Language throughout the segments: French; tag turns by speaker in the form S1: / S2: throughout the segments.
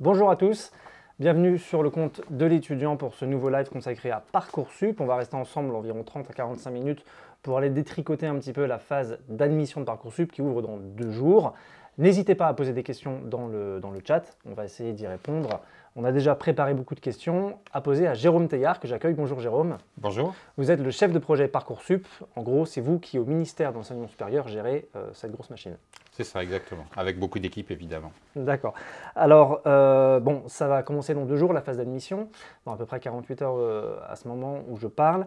S1: Bonjour à tous, bienvenue sur le compte de l'étudiant pour ce nouveau live consacré à Parcoursup. On va rester ensemble environ 30 à 45 minutes pour aller détricoter un petit peu la phase d'admission de Parcoursup qui ouvre dans deux jours. N'hésitez pas à poser des questions dans le, dans le chat, on va essayer d'y répondre on a déjà préparé beaucoup de questions à poser à Jérôme Teillard, que j'accueille. Bonjour Jérôme. Bonjour. Vous êtes le chef de projet Parcoursup. En gros, c'est vous qui, au ministère de l'Enseignement supérieur, gérez euh, cette grosse machine.
S2: C'est ça, exactement. Avec beaucoup d'équipes, évidemment.
S1: D'accord. Alors, euh, bon, ça va commencer dans deux jours, la phase d'admission, dans à peu près 48 heures euh, à ce moment où je parle.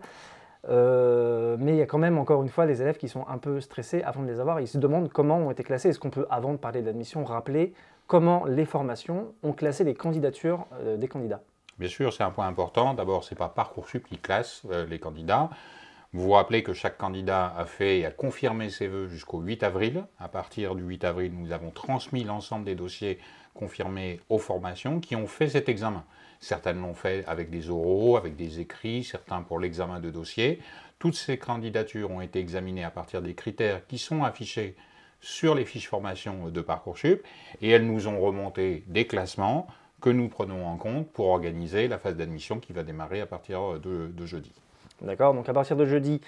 S1: mais il y a quand même encore une fois les élèves qui sont un peu stressés avant de les avoir. Ils se demandent comment ont été classés. Est-ce qu'on peut, avant de parler d'admission, rappeler comment les formations ont classé les candidatures euh, des candidats.
S2: Bien sûr, c'est un point important. D'abord, ce n'est pas Parcoursup qui classe euh, les candidats. Vous vous rappelez que chaque candidat a fait et a confirmé ses vœux jusqu'au 8 avril. À partir du 8 avril, nous avons transmis l'ensemble des dossiers confirmés aux formations qui ont fait cet examen. Certaines l'ont fait avec des oraux, avec des écrits, certains pour l'examen de dossier. Toutes ces candidatures ont été examinées à partir des critères qui sont affichés sur les fiches formation de Parcoursup et elles nous ont remonté des classements que nous prenons en compte pour organiser la phase d'admission
S1: qui va démarrer à partir euh, de, jeudi. D'accord, donc à partir de jeudi,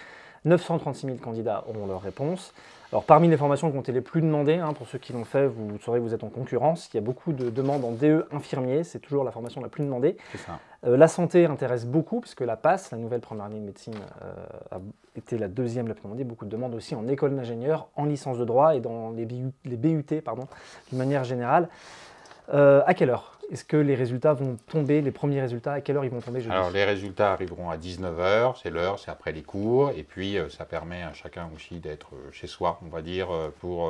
S1: 936 000 candidats auront leur réponse. Alors parmi les formations ont été les plus demandées, hein, pour ceux qui l'ont fait, vous saurez vous êtes en concurrence. Il y a beaucoup de demandes en DE infirmier, c'est toujours la formation la plus demandée. C'est ça. Euh, la santé intéresse beaucoup, puisque la passe, la nouvelle première année de médecine, euh, a été la deuxième la plus demandée. Beaucoup de demandes aussi en école d'ingénieur, en licence de droit et dans les, les BUT, pardon, d'une manière générale. Euh, à quelle heure Est-ce que les résultats vont tomber, les premiers résultats, à quelle heure ils vont tomber jeudi Alors les
S2: résultats arriveront à 19h, c'est l'heure, c'est après les cours, et puis ça permet à chacun aussi d'être chez soi, on va dire, pour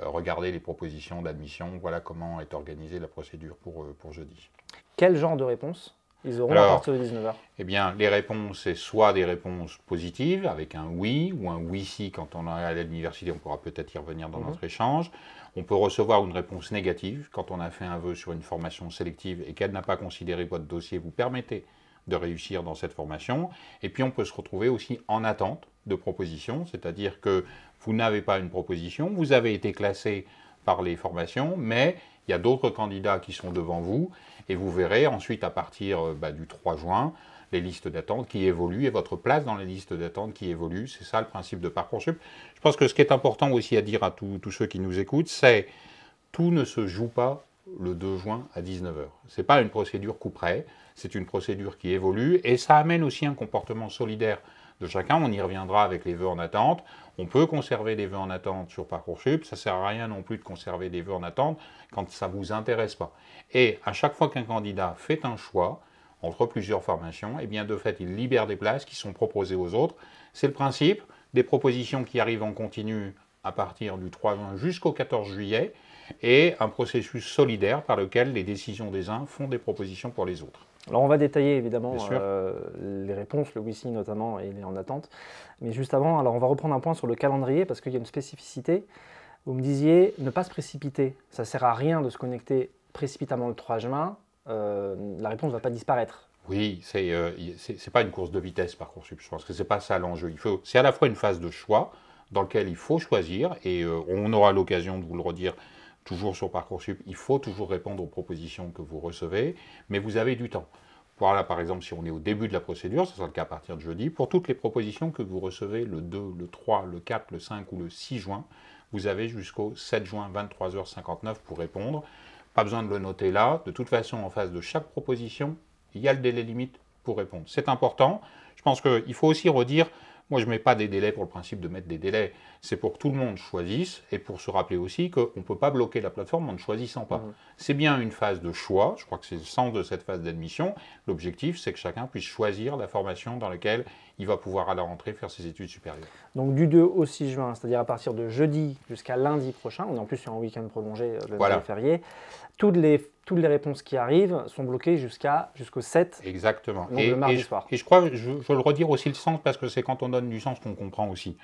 S2: regarder les propositions d'admission, voilà comment est organisée la procédure pour jeudi.
S1: Quel genre de réponse ils auront Alors, 19h
S2: Eh bien, les réponses, c'est soit des réponses positives, avec un oui, ou un oui si quand on est à l'université, on pourra peut-être y revenir dans mhm. notre échange. On peut recevoir une réponse négative quand on a fait un vœu sur une formation sélective et qu'elle n'a pas considéré votre dossier vous permettez de réussir dans cette formation. Et puis on peut se retrouver aussi en attente de propositions, c'est-à-dire que vous n'avez pas une proposition, vous avez été classé par les formations, mais il y a d'autres candidats qui sont devant vous et vous verrez ensuite à partir euh, bah, du 3 juin les listes d'attente qui évoluent et votre place dans les listes d'attente qui évolue. C'est ça le principe de Parcoursup. Je pense que ce qui est important aussi à dire à tous ceux qui nous écoutent, c'est tout ne se joue pas le 2 juin à 19h. Ce n'est pas une procédure coup près, c'est une procédure qui évolue et ça amène aussi un comportement solidaire de chacun. On y reviendra avec les vœux en attente. On peut conserver des vœux en attente sur Parcoursup. Ça ne sert à rien non plus de conserver des vœux en attente quand ça ne vous intéresse pas. Et à chaque fois qu'un candidat fait un choix entre plusieurs formations, eh bien de fait, il libère des places qui sont proposées aux autres. C'est le principe des propositions qui arrivent en continu à partir du 3 juin jusqu'au 14 juillet et un
S1: processus solidaire par lequel les décisions des uns font des propositions pour les autres. Alors on va détailler évidemment euh, les réponses, le wi notamment, il est en attente. Mais juste avant, alors on va reprendre un point sur le calendrier parce qu'il y a une spécificité. Vous me disiez ne pas se précipiter. Ça sert à rien de se connecter précipitamment le 3 juin. Euh, la réponse ne va pas disparaître.
S2: Oui, c'est n'est euh, pas une course de vitesse contre, je pense que c'est pas ça l'enjeu. C'est à la fois une phase de choix dans laquelle il faut choisir, et on aura l'occasion de vous le redire toujours sur Parcoursup, il faut toujours répondre aux propositions que vous recevez, mais vous avez du temps. Voilà, par exemple, si on est au début de la procédure, ce sera le cas à partir de jeudi, pour toutes les propositions que vous recevez le 2, le 3, le 4, le 5 ou le 6 juin, vous avez jusqu'au 7 juin 23h59 pour répondre. Pas besoin de le noter là. De toute façon, en face de chaque proposition, il y a le délai limite pour répondre. C'est important. Je pense qu'il faut aussi redire, moi, je ne mets pas des délais pour le principe de mettre des délais. C'est pour que tout le monde choisisse et pour se rappeler aussi qu'on ne peut pas bloquer la plateforme en ne choisissant pas. Mmh. C'est bien une phase de choix. Je crois que c'est le sens de cette phase d'admission. L'objectif, c'est que chacun puisse choisir la formation dans laquelle il va pouvoir à la rentrée faire ses études supérieures.
S1: Donc du 2 au 6 juin, c'est-à-dire à partir de jeudi jusqu'à lundi prochain, on est en plus sur un week-end prolongé, euh, le voilà. férié, toutes les, toutes les réponses qui arrivent sont bloquées jusqu'à, jusqu'au 7. Exactement. et, le mardi soir.
S2: Et je crois, je, je veux le redire aussi le sens, parce que c'est quand on donne du sens qu'on comprend aussi.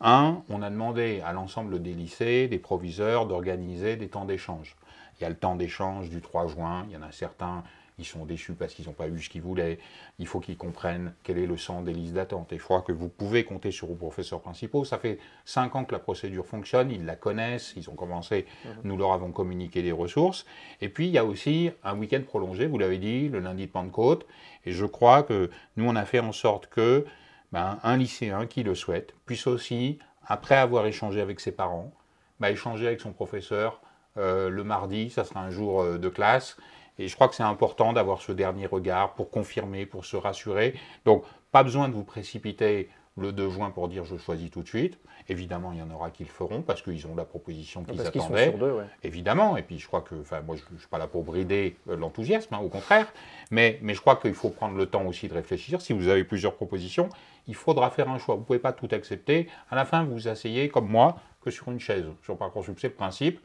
S2: Un, on a demandé à l'ensemble des lycées, des proviseurs, d'organiser des temps d'échange. Il y a le temps d'échange du 3 juin, il y en a certains ils sont déçus parce qu'ils n'ont pas eu ce qu'ils voulaient. Il faut qu'ils comprennent quel est le sens des listes d'attente. Et je crois que vous pouvez compter sur vos professeurs principaux. Ça fait cinq ans que la procédure fonctionne, ils la connaissent, ils ont commencé, mhm. nous leur avons communiqué des ressources. Et puis, il y a aussi un week-end prolongé, vous l'avez dit, le lundi de Pentecôte. Et je crois que nous, on a fait en sorte que ben, un lycéen qui le souhaite puisse aussi, après avoir échangé avec ses parents, ben, échanger avec son professeur euh, le mardi, ça sera un jour euh, de classe, et je crois que c'est important d'avoir ce dernier regard pour confirmer, pour se rassurer. Donc, pas besoin de vous précipiter le 2 juin pour dire je choisis tout de suite. Évidemment, il y en aura qui le feront parce qu'ils ont la proposition qu'ils ah, attendaient. Évidemment, et puis je crois que, enfin, moi je ne suis pas là pour brider euh, l'enthousiasme, hein, au contraire, mais, mais je crois qu'il faut prendre le temps aussi de réfléchir. Si vous avez plusieurs propositions, il faudra faire un choix. Vous ne pouvez pas tout accepter. À la fin, vous vous asseyez, comme moi, que sur une chaise. Sur Parcoursup, c'est le principe.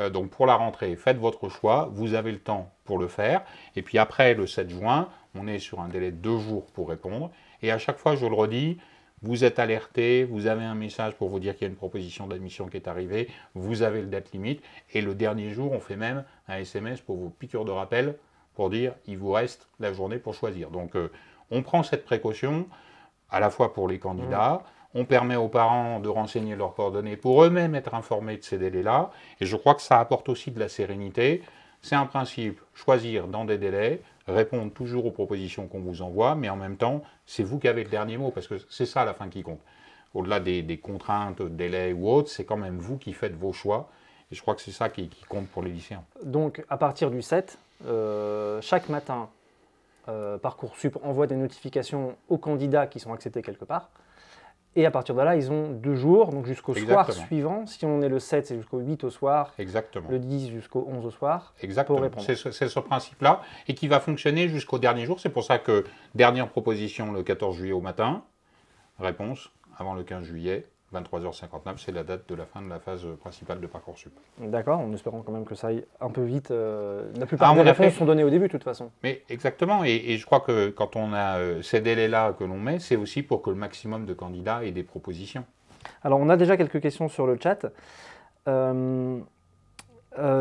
S2: Euh, donc pour la rentrée, faites votre choix, vous avez le temps pour le faire. Et puis après le 7 juin, on est sur un délai de deux jours pour répondre. Et à chaque fois, je le redis, vous êtes alerté, vous avez un message pour vous dire qu'il y a une proposition d'admission qui est arrivée, vous avez le date limite, et le dernier jour, on fait même un SMS pour vos piqûres de rappel pour dire il vous reste la journée pour choisir. Donc euh, on prend cette précaution à la fois pour les candidats, mmh. On permet aux parents de renseigner leurs coordonnées pour eux-mêmes être informés de ces délais-là. Et je crois que ça apporte aussi de la sérénité. C'est un principe, choisir dans des délais, répondre toujours aux propositions qu'on vous envoie, mais en même temps, c'est vous qui avez le dernier mot, parce que c'est ça la fin qui compte. Au-delà des, contraintes, délais ou autres, c'est quand même vous qui faites vos choix. Et je crois que c'est ça qui, compte pour les lycéens.
S1: Donc, à partir du 7, euh, chaque matin, euh, Parcoursup envoie des notifications aux candidats qui sont acceptés quelque part. Et à partir de là, ils ont deux jours, donc jusqu'au soir suivant. Si on est le 7, c'est jusqu'au 8 au soir. Exactement. Le 10 jusqu'au
S2: 11 au soir. Exactement. C'est ce, ce principe-là et qui va fonctionner jusqu'au dernier jour. C'est pour ça que dernière proposition le 14 juillet au matin. Réponse avant le 15 juillet. 23h59, c'est la date de la fin de la phase principale de Parcoursup.
S1: D'accord, en espérant quand même que ça aille un peu vite. Euh, la ah, plupart des réponses sont données au début, de toute façon.
S2: Mais exactement, et, je crois que quand on a euh, ces délais-là que l'on met, c'est aussi pour que le maximum de candidats aient des propositions.
S1: Alors, on a déjà quelques questions sur le chat. Euh,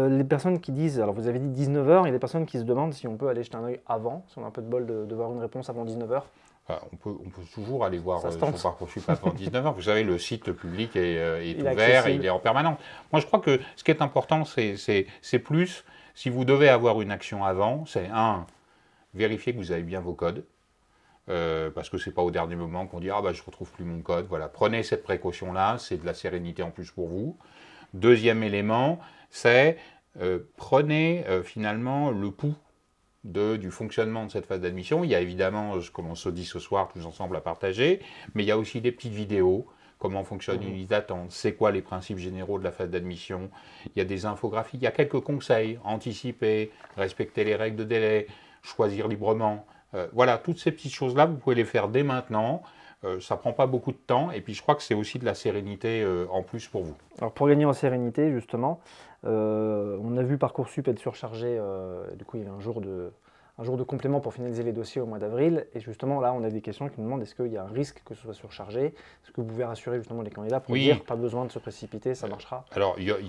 S1: les personnes qui disent, alors vous avez dit 19h, il y a des personnes qui se demandent si on peut aller jeter un œil avant, si on a un peu de bol de voir une réponse avant 19h
S2: on, peut, on, toujours aller voir euh, son Parcoursup avant 19h. Vous savez, le site public est, euh, ouvert et il est en permanence. Moi, je crois que ce qui est important, c'est plus, si vous devez avoir une action avant, c'est un, vérifier que vous avez bien vos codes. Euh, parce que ce n'est pas au dernier moment qu'on dit ah bah je retrouve plus mon code. Voilà, prenez cette précaution là, c'est de la sérénité en plus pour vous. Deuxième élément, c'est prenez finalement le pouls du fonctionnement de cette phase d'admission. Il y a évidemment, euh, comme on se dit ce soir tous ensemble à partager, mais il y a aussi des petites vidéos comment fonctionne une mmh. liste d'attente, c'est quoi les principes généraux de la phase d'admission. Il y a des infographies, il y a quelques conseils, anticiper, respecter les règles de délai, choisir librement. Euh, voilà, toutes ces petites choses-là, vous pouvez les faire dès maintenant. ça euh, ça prend pas beaucoup de temps et puis je crois que c'est aussi de la sérénité en plus pour vous.
S1: Alors pour gagner en sérénité justement, euh, on a vu Parcoursup être surchargé, euh, du coup il y avait un jour, de, un jour de complément pour finaliser les dossiers au mois d'avril. Et justement là on a des questions qui nous demandent est-ce qu'il y a un risque que ce soit surchargé Est-ce que vous pouvez rassurer justement les candidats pour dire pas besoin de se précipiter, ça euh, marchera
S2: Alors il y,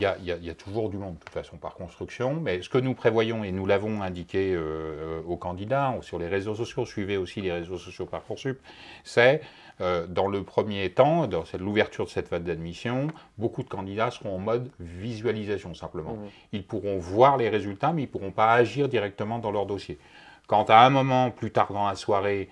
S2: y, a toujours du monde de toute façon par construction, mais ce que nous prévoyons et nous l'avons indiqué aux candidats sur les réseaux sociaux, suivez aussi les réseaux sociaux Parcoursup, c'est euh, dans le premier temps, dans l'ouverture de cette phase d'admission, beaucoup de candidats seront en mode visualisation simplement. Mmh. Ils pourront voir les résultats, mais ils ne pourront pas agir directement dans leur dossier. Quand à un moment, plus tard dans la soirée,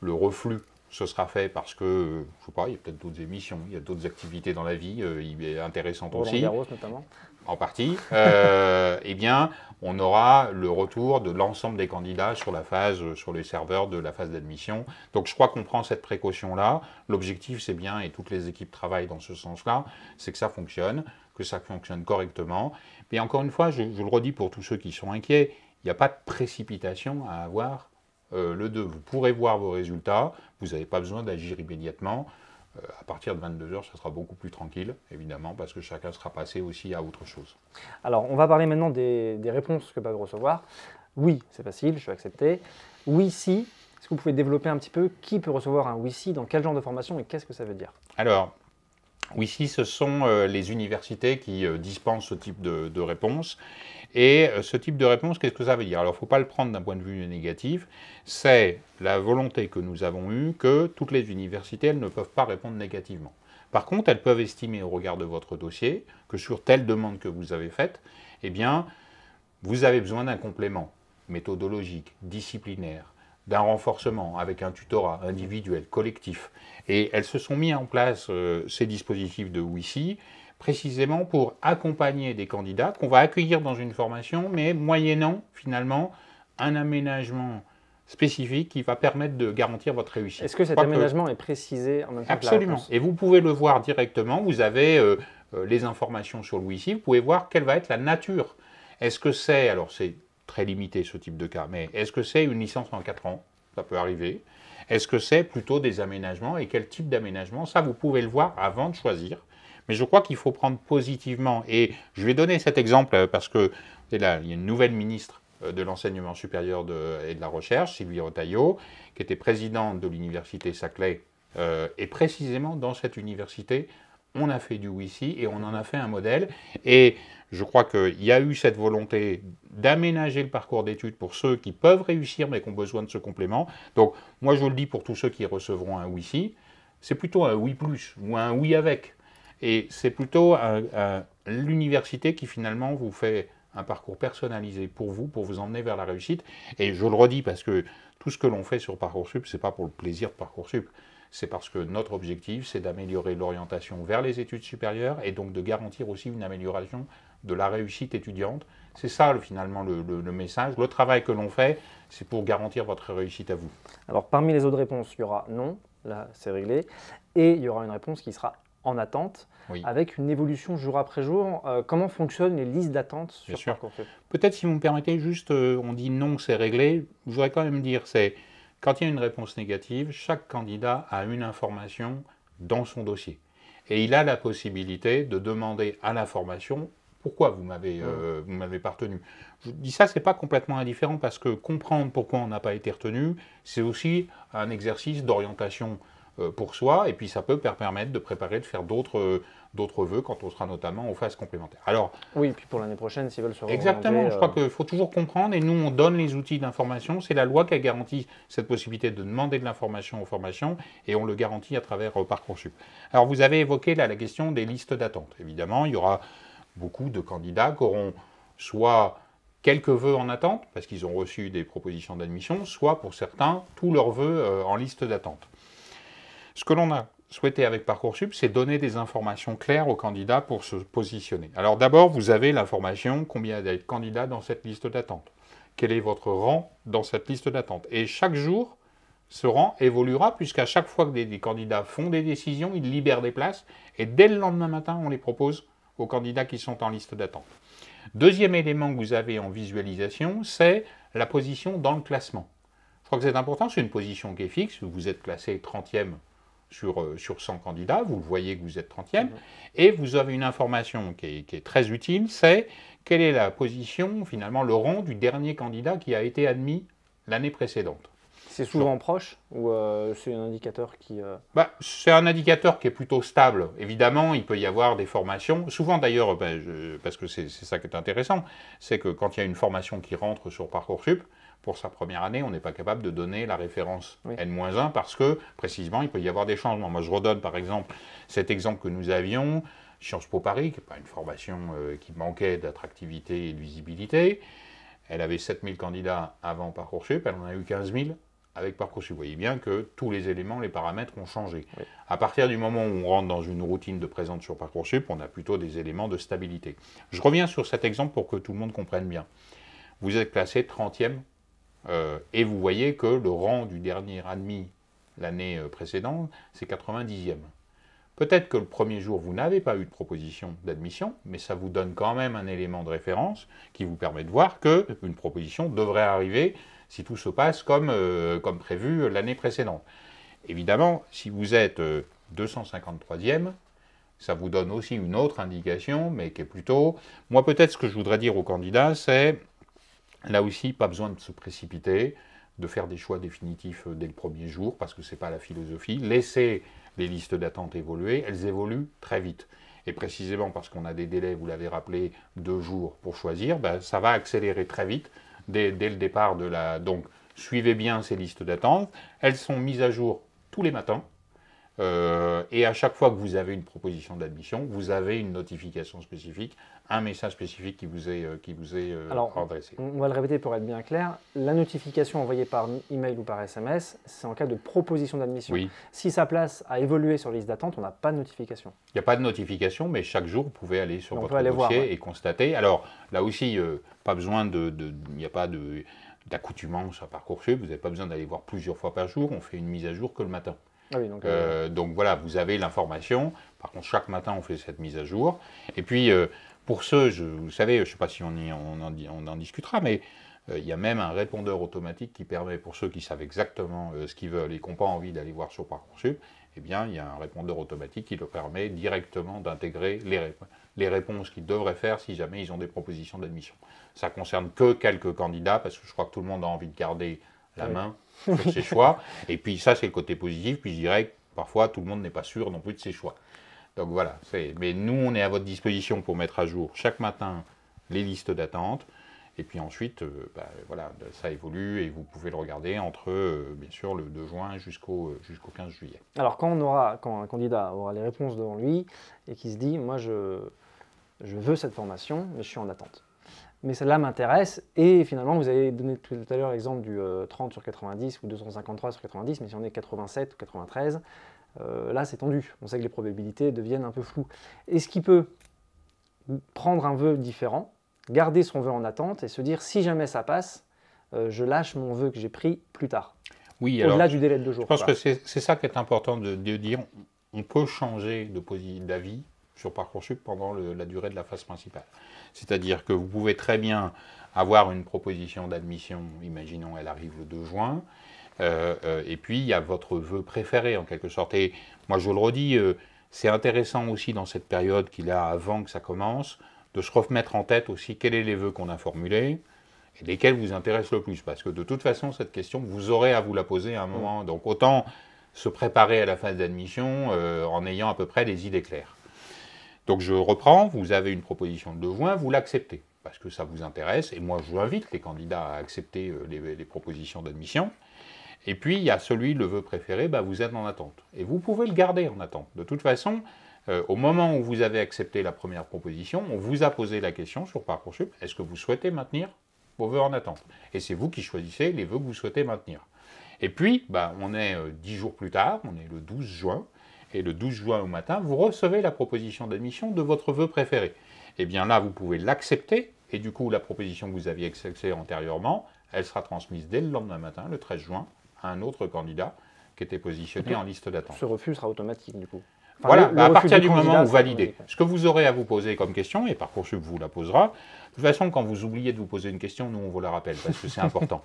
S2: le reflux ce sera fait parce que, je sais pas, il y a peut-être d'autres émissions, il y a d'autres activités dans la vie, intéressantes euh, il est intéressant aussi.
S1: notamment
S2: En partie. Euh, eh bien, on aura le retour de l'ensemble des candidats sur la phase, euh, sur les serveurs de la phase d'admission. Donc je crois qu'on prend cette précaution-là. L'objectif, c'est bien, et toutes les équipes travaillent dans ce sens-là, c'est que ça fonctionne, que ça fonctionne correctement. Et encore une fois, je, le redis pour tous ceux qui sont inquiets, il n'y a pas de précipitation à avoir. Euh, le 2, vous pourrez voir vos résultats, vous n'avez pas besoin d'agir immédiatement. Euh, à partir de 22h, ça sera
S1: beaucoup plus tranquille, évidemment, parce que chacun sera passé aussi à autre chose. Alors, on va parler maintenant des, réponses que peuvent recevoir. Oui, c'est facile, je vais accepté. Oui, si. Est-ce que vous pouvez développer un petit peu qui peut recevoir un oui, si, dans quel genre de formation et qu'est-ce que ça veut dire
S2: Alors, oui, si, ce sont euh, les universités qui euh, dispensent ce type de, de réponse. Et euh, ce type de réponse, qu'est-ce que ça veut dire Alors, il ne faut pas le prendre d'un point de vue négatif. C'est la volonté que nous avons eue que toutes les universités, elles ne peuvent pas répondre négativement. Par contre, elles peuvent estimer au regard de votre dossier que sur telle demande que vous avez faite, eh bien, vous avez besoin d'un complément méthodologique, disciplinaire, d'un renforcement avec un tutorat individuel, collectif. Et elles se sont mis en place euh, ces dispositifs de WICI précisément pour accompagner des candidats qu'on va accueillir dans une formation, mais moyennant finalement un aménagement spécifique qui va permettre de garantir votre réussite. Est-ce que cet aménagement
S1: est précisé en même temps Absolument.
S2: et vous pouvez le voir directement. Vous avez euh, euh, les informations sur le WICI. Vous pouvez voir quelle va être la nature. Est-ce que c'est, alors c'est très limité ce type de cas. Mais est-ce que c'est une licence en 4 ans Ça peut arriver. Est-ce que c'est plutôt des aménagements et quel type d'aménagement Ça, vous pouvez le voir avant de choisir. Mais je crois qu'il faut prendre positivement. Et je vais donner cet exemple euh, parce que là, il y a une nouvelle ministre euh, de l'enseignement supérieur et de la recherche, Sylvie Rotaillot, qui était présidente de l'université Saclay. Euh, et précisément dans cette université, on a fait du WICI et on en a fait un modèle. Et je crois qu'il y a eu cette volonté d'aménager le parcours d'études pour ceux qui peuvent réussir mais qui ont besoin de ce complément. Donc, moi, je le dis pour tous ceux qui recevront un oui si, c'est plutôt un oui plus ou un oui avec. Et c'est plutôt l'université qui finalement vous fait un parcours personnalisé pour vous, pour vous emmener vers la réussite. Et je le redis parce que tout ce que l'on fait sur Parcoursup, c'est pas pour le plaisir de Parcoursup. C'est parce que notre objectif, c'est d'améliorer l'orientation vers les études supérieures et donc de garantir aussi une amélioration de la réussite étudiante. C'est ça finalement le, message. Le travail que l'on fait, c'est pour garantir votre réussite à vous.
S1: Alors parmi les autres réponses, il y aura non, là c'est réglé, et il y aura une réponse qui sera en attente, avec une évolution jour après jour. Euh, comment fonctionnent les listes d'attente sur sûr.
S2: Peut-être si vous me permettez, juste euh, on dit non, c'est réglé. Je voudrais quand même dire, c'est quand il y a une réponse négative, chaque candidat a une information dans son dossier. Et il a la possibilité de demander à la formation pourquoi vous m'avez euh, vous m'avez pas retenu. Je dis ça, c'est pas complètement indifférent parce que comprendre pourquoi on n'a pas été retenu, c'est aussi un exercice d'orientation euh, pour soi et puis ça peut permettre de préparer de faire euh, d'autres vœux quand on sera notamment aux phases complémentaires. Alors
S1: oui, et puis pour l'année prochaine, s'ils veulent se exactement, je crois
S2: qu'il faut toujours comprendre et nous on donne les outils d'information. C'est la loi qui a garanti cette possibilité de demander de l'information aux formations et on le garantit à travers parcoursup. Alors vous avez évoqué là la question des listes d'attente. Évidemment, il y aura beaucoup de candidats auront soit quelques vœux en attente, parce qu'ils ont reçu des propositions d'admission, soit pour certains, tous leurs vœux euh, en liste d'attente. Ce que l'on a souhaité avec Parcoursup, c'est donner des informations claires aux candidats pour se positionner. Alors d'abord, vous avez l'information combien il y candidats dans cette liste d'attente, quel est votre rang dans cette liste d'attente. Et chaque jour, ce rang évoluera puisqu'à chaque fois que des, candidats font des décisions, ils libèrent des places et dès le lendemain matin, on les propose aux candidats qui sont en liste d'attente. Deuxième élément que vous avez en visualisation, c'est la position dans le classement. Je crois que c'est important, c'est une position qui est fixe, vous êtes classé 30e sur, euh, sur 100 candidats, vous voyez que vous êtes 30e, et vous avez une information qui est, qui est très utile, c'est quelle est la position, finalement, le rang du dernier candidat qui a été admis l'année précédente.
S1: C'est souvent proche ou euh, c'est un indicateur qui... Euh,
S2: bah, c'est un indicateur qui est plutôt stable. Évidemment, il peut y avoir des formations. Souvent d'ailleurs, bah, parce que c'est ça qui est intéressant, c'est que quand il y a une formation qui rentre sur Parcoursup, pour sa première année, on n'est pas capable de donner la référence N-1 parce que, précisément, il peut y avoir des changements. Moi, je redonne par exemple cet exemple que nous avions, Sciences Po Paris, qui n'est pas une formation euh, qui manquait d'attractivité et de visibilité. Elle avait 7000 candidats avant Parcoursup, elle en a eu 15 000 avec Parcoursup, vous voyez bien que tous les éléments, les paramètres ont changé. À partir du moment où on rentre dans une routine de présente sur Parcoursup, on a plutôt des éléments de stabilité. Je reviens sur cet exemple pour que tout le monde comprenne bien. Vous êtes classé 30e euh, et vous voyez que le rang du dernier admis l'année euh, précédente, c'est 90e. Peut-être que le premier jour, vous n'avez pas eu de proposition d'admission, mais ça vous donne quand même un élément de référence qui vous permet de voir qu'une proposition devrait arriver si tout se passe comme, euh, comme prévu euh, l'année précédente. Évidemment, si vous êtes 253e, euh, ça vous donne aussi une autre indication, mais qui est plutôt... Moi, peut-être ce que je voudrais dire aux candidats, c'est, là aussi, pas besoin de se précipiter, de faire des choix définitifs dès le premier jour, parce que ce n'est pas la philosophie. Laissez les listes d'attente évoluer, elles évoluent très vite. Et précisément parce qu'on a des délais, vous l'avez rappelé, deux jours pour choisir, ben, ça va accélérer très vite dès, le départ de la... Donc, suivez bien ces listes d'attente. Elles sont mises à jour tous les matins. Euh, et à chaque fois que vous avez une proposition d'admission, vous avez une notification spécifique, un message spécifique qui vous est, euh, qui vous est euh, Alors, adressé.
S1: On va le répéter pour être bien clair. La notification envoyée par email ou par SMS, c'est en cas de proposition d'admission. Si sa place a évolué sur liste d'attente, on n'a pas de notification.
S2: Il n'y a pas de notification, mais chaque jour, vous pouvez aller sur votre dossier et constater. Alors là aussi, pas besoin de, il n'y a pas d'accoutumance à parcourir. vous n'avez pas besoin d'aller voir plusieurs fois par jour, on fait une mise à jour que le matin.
S1: Ah euh, euh,
S2: donc, voilà, vous avez l'information. Par contre, chaque matin, on fait cette mise à jour. Et puis, euh, pour ceux, je, vous savez, je ne sais pas si on, en, discutera, mais il y a même un répondeur automatique qui permet, pour ceux qui savent exactement ce qu'ils veulent et qui n'ont pas envie d'aller voir sur Parcoursup, eh bien, il y a un répondeur automatique qui leur permet directement d'intégrer les, les réponses qu'ils devraient faire si jamais ils ont des propositions d'admission. Ça concerne que quelques candidats, parce que je crois que tout le monde a envie de garder la ah main sur ses choix. Et puis ça, c'est le côté positif. Puis je dirais que parfois, tout le monde n'est pas sûr non plus de ses choix. Donc voilà. Mais nous, on est à votre disposition pour mettre à jour chaque matin les listes d'attente. Et puis ensuite, euh, bah, voilà, ça évolue et vous pouvez le regarder entre, euh, bien sûr, le 2 juin jusqu'au 15 euh, juillet.
S1: Alors quand, on aura, quand un candidat aura les réponses devant lui et qu'il se dit, moi, je, je veux cette formation, mais je suis en attente mais celle-là m'intéresse. Et finalement, vous avez donné tout à l'heure l'exemple du 30 euh, sur 90 ou 253 sur 90, mais si on est 87 ou 93, euh, là c'est tendu. On sait que les probabilités deviennent un peu floues. est ce qui peut prendre un vœu différent, garder son vœu en attente et se dire si jamais ça passe, euh, je lâche mon vœu que j'ai pris plus tard. Oui, au-delà du délai de deux jours. Je pense que
S2: c'est ça qui est important de, de dire. On peut changer d'avis sur Parcoursup pendant la durée de la phase principale. C'est-à-dire que vous pouvez très bien avoir une proposition d'admission, imaginons elle arrive le 2 juin, euh, euh, et puis il y a votre vœu préféré en quelque sorte. Et moi je le redis, euh, c'est intéressant aussi dans cette période qu'il y a avant que ça commence, de se remettre en tête aussi quels sont les vœux qu'on a formulés et lesquels vous intéressent le plus. Parce que de toute façon, cette question, vous aurez à vous la poser à un moment. Mm. Donc autant se préparer à la phase d'admission en ayant à peu près des idées claires. Donc je reprends, vous avez une proposition de juin, vous l'acceptez, parce que ça vous intéresse, et moi je vous invite les candidats à accepter euh, les, propositions d'admission. Et puis il y a celui, le vœu préféré, bah, vous êtes en attente. Et vous pouvez le garder en attente. De toute façon, euh, au moment où vous avez accepté la première proposition, on vous a posé la question sur Parcoursup, est-ce que vous souhaitez maintenir vos vœux en attente Et c'est vous qui choisissez les vœux que vous souhaitez maintenir. Et puis, bah, on est euh, dix jours plus tard, on est le 12 juin, et le 12 juin au matin, vous recevez la proposition d'admission de votre vœu préféré. Et eh bien là, vous pouvez l'accepter, et du coup, la proposition que vous aviez acceptée antérieurement, elle sera transmise dès le lendemain matin, le 13 juin, à un autre candidat qui était positionné en liste d'attente. Ce refus sera automatique, du coup voilà, bah, à partir du, moment où vous validez, ce que vous aurez à vous poser comme question, et Parcoursup vous la posera, de toute façon, quand vous oubliez de vous poser une question, nous, on vous la rappelle, parce que c'est important,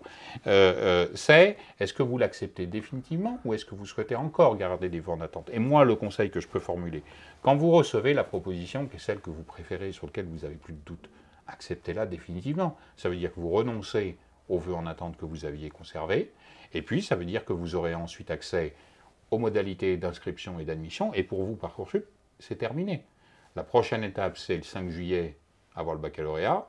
S2: euh, euh, c'est est-ce que vous l'acceptez définitivement ou est-ce que vous souhaitez encore garder des vœux en attente Et moi, le conseil que je peux formuler, quand vous recevez la proposition qui est celle que vous préférez, sur laquelle vous n'avez plus de doute, acceptez-la définitivement. Ça veut dire que vous renoncez aux vœux en attente que vous aviez conservés, et puis ça veut dire que vous aurez ensuite accès aux modalités d'inscription et d'admission. Et pour vous, Parcoursup, c'est terminé. La prochaine étape, c'est le 5 juillet, avoir le baccalauréat.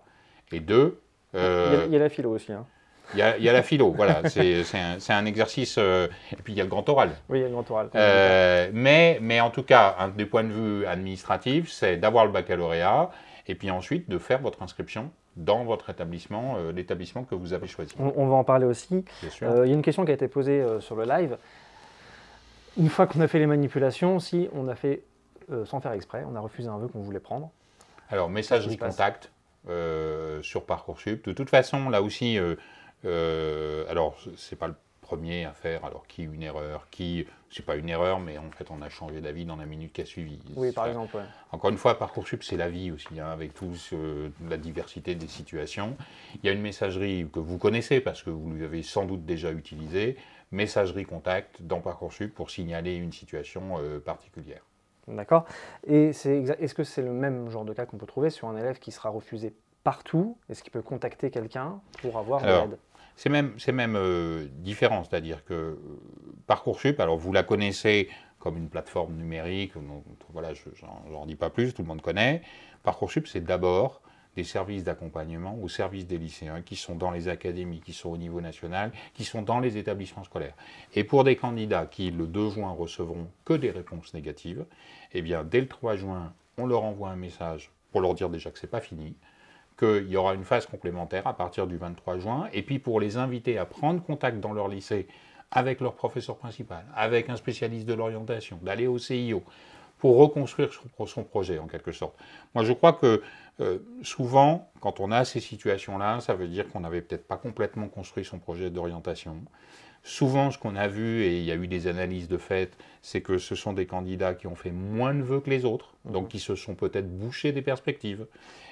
S2: Et deux... il, y a, euh,
S1: la philo aussi. Hein.
S2: Il, y a, la philo, voilà. C'est un, exercice... Euh, et puis, il y a le grand oral.
S1: Oui, il y a le grand oral. Euh,
S2: mais, mais en tout cas, du point de vue administratif, c'est d'avoir le baccalauréat et puis ensuite de faire votre inscription dans votre établissement, l'établissement que vous avez choisi.
S1: On, on, va en parler aussi. il y a une question qui a été posée sur le live. Une fois qu'on a fait les manipulations, si on a fait euh, sans faire exprès, on a refusé un vœu qu'on voulait prendre.
S2: Alors, messagerie contact euh, sur Parcoursup. De toute façon, là aussi, euh, alors, alors, n'est pas le premier à faire, alors qui une erreur, qui, ce n'est pas une erreur, mais en fait, on a changé d'avis dans la minute qui a suivi. Oui, par exemple. Encore une fois, Parcoursup, c'est la vie aussi, hein, avec toute la diversité des situations. Il y a une messagerie que vous connaissez parce que vous l'avez sans doute déjà utilisée messagerie contact dans Parcoursup pour signaler une situation euh, particulière.
S1: D'accord. Et c'est est-ce que c'est le même genre de cas qu'on peut trouver sur un élève qui sera refusé partout Est-ce qu'il peut contacter quelqu'un pour avoir de l'aide
S2: C'est même, même euh, différent, c'est-à-dire que euh, Parcoursup, alors vous la connaissez comme une plateforme numérique, voilà, je n'en dis pas plus, tout le monde connaît. Parcoursup, c'est d'abord des services d'accompagnement au service des lycéens qui sont dans les académies, qui sont au niveau national, qui sont dans les établissements scolaires. Et pour des candidats qui, le 2 juin, recevront que des réponses négatives, eh bien, dès le 3 juin, on leur envoie un message pour leur dire déjà que ce n'est pas fini, qu'il y aura une phase complémentaire à partir du 23 juin, et puis pour les inviter à prendre contact dans leur lycée avec leur professeur principal, avec un spécialiste de l'orientation, d'aller au CIO, pour reconstruire son, projet, en quelque sorte. Moi, je crois que euh, souvent, quand on a ces situations-là, ça veut dire qu'on n'avait peut-être pas complètement construit son projet d'orientation. Souvent, ce qu'on a vu, et il y a eu des analyses de fait, c'est que ce sont des candidats qui ont fait moins de vœux que les autres, mhm. donc qui se sont peut-être bouchés des perspectives.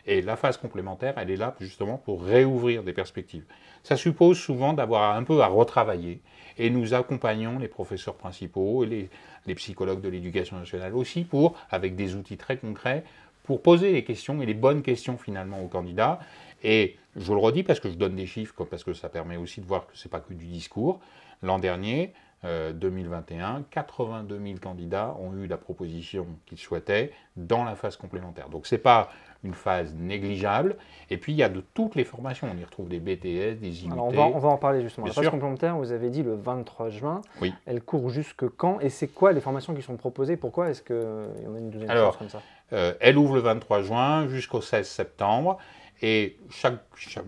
S2: Et la phase complémentaire, elle est là justement pour réouvrir des perspectives. Ça suppose souvent d'avoir un peu à retravailler, et nous accompagnons les professeurs principaux et les, les psychologues de l'éducation nationale aussi, pour, avec des outils très concrets, pour poser les questions et les bonnes questions finalement aux candidats. Et je le redis parce que je donne des chiffres, parce que ça permet aussi de voir que ce n'est pas que du discours. L'an dernier, 2021, 82 000 candidats ont eu la proposition qu'ils souhaitaient dans la phase complémentaire. Donc ce n'est pas une phase négligeable. Et puis il y a de toutes les formations, on y retrouve des BTS, des IUT. on va, en parler justement. la phase
S1: complémentaire, vous avez dit le 23 juin, elle court jusque quand Et c'est quoi les formations qui sont proposées Pourquoi est-ce qu'il y en a une deuxième Alors, comme ça
S2: euh, Elle ouvre le 23 juin jusqu'au 16 septembre. Et chaque,